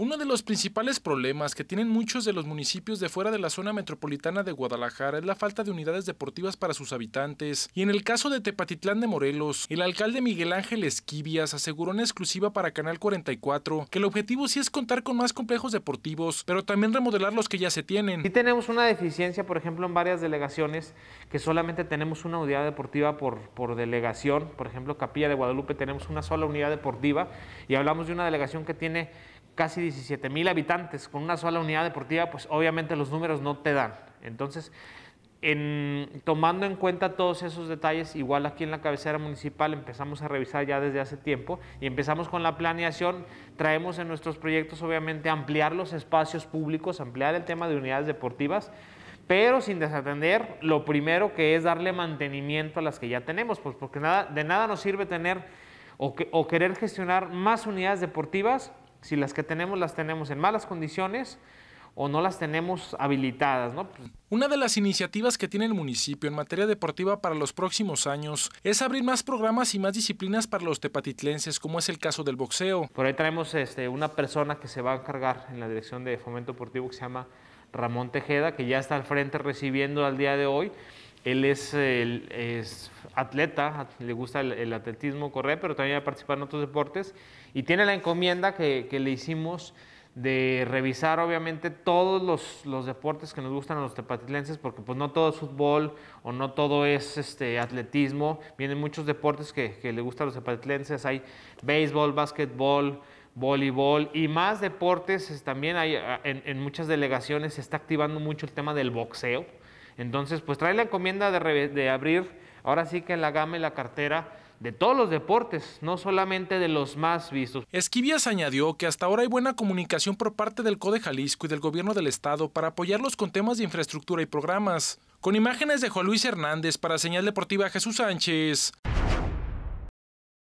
Uno de los principales problemas que tienen muchos de los municipios de fuera de la zona metropolitana de Guadalajara es la falta de unidades deportivas para sus habitantes, y en el caso de Tepatitlán de Morelos, el alcalde Miguel Ángel Esquivias aseguró en exclusiva para Canal 44 que el objetivo sí es contar con más complejos deportivos, pero también remodelar los que ya se tienen. Sí tenemos una deficiencia, por ejemplo, en varias delegaciones que solamente tenemos una unidad deportiva por, por delegación, por ejemplo, Capilla de Guadalupe tenemos una sola unidad deportiva y hablamos de una delegación que tiene casi 17 mil habitantes con una sola unidad deportiva, pues obviamente los números no te dan. Entonces, en, tomando en cuenta todos esos detalles, igual aquí en la cabecera municipal empezamos a revisar ya desde hace tiempo y empezamos con la planeación, traemos en nuestros proyectos obviamente ampliar los espacios públicos, ampliar el tema de unidades deportivas, pero sin desatender lo primero que es darle mantenimiento a las que ya tenemos, pues porque nada, de nada nos sirve tener o, o querer gestionar más unidades deportivas si las que tenemos las tenemos en malas condiciones o no las tenemos habilitadas. ¿no? Pues, una de las iniciativas que tiene el municipio en materia deportiva para los próximos años es abrir más programas y más disciplinas para los tepatitlenses, como es el caso del boxeo. Por ahí traemos este, una persona que se va a encargar en la dirección de fomento deportivo que se llama Ramón Tejeda, que ya está al frente recibiendo al día de hoy él es, atleta, le gusta el, atletismo, correr, pero también a participar en otros deportes. Y tiene la encomienda que, le hicimos de revisar obviamente todos los, deportes que nos gustan a los tepatitlenses, porque pues no todo es fútbol o no todo es este, atletismo, vienen muchos deportes que, le gustan a los tepatitlenses, hay béisbol, básquetbol, voleibol y más deportes, también hay, en muchas delegaciones se está activando mucho el tema del boxeo, entonces, pues trae la encomienda de, abrir ahora sí que la gama y la cartera de todos los deportes, no solamente de los más vistos. Esquivias añadió que hasta ahora hay buena comunicación por parte del CODE Jalisco y del gobierno del estado para apoyarlos con temas de infraestructura y programas. Con imágenes de Juan Luis Hernández para Señal Deportiva Jesús Sánchez.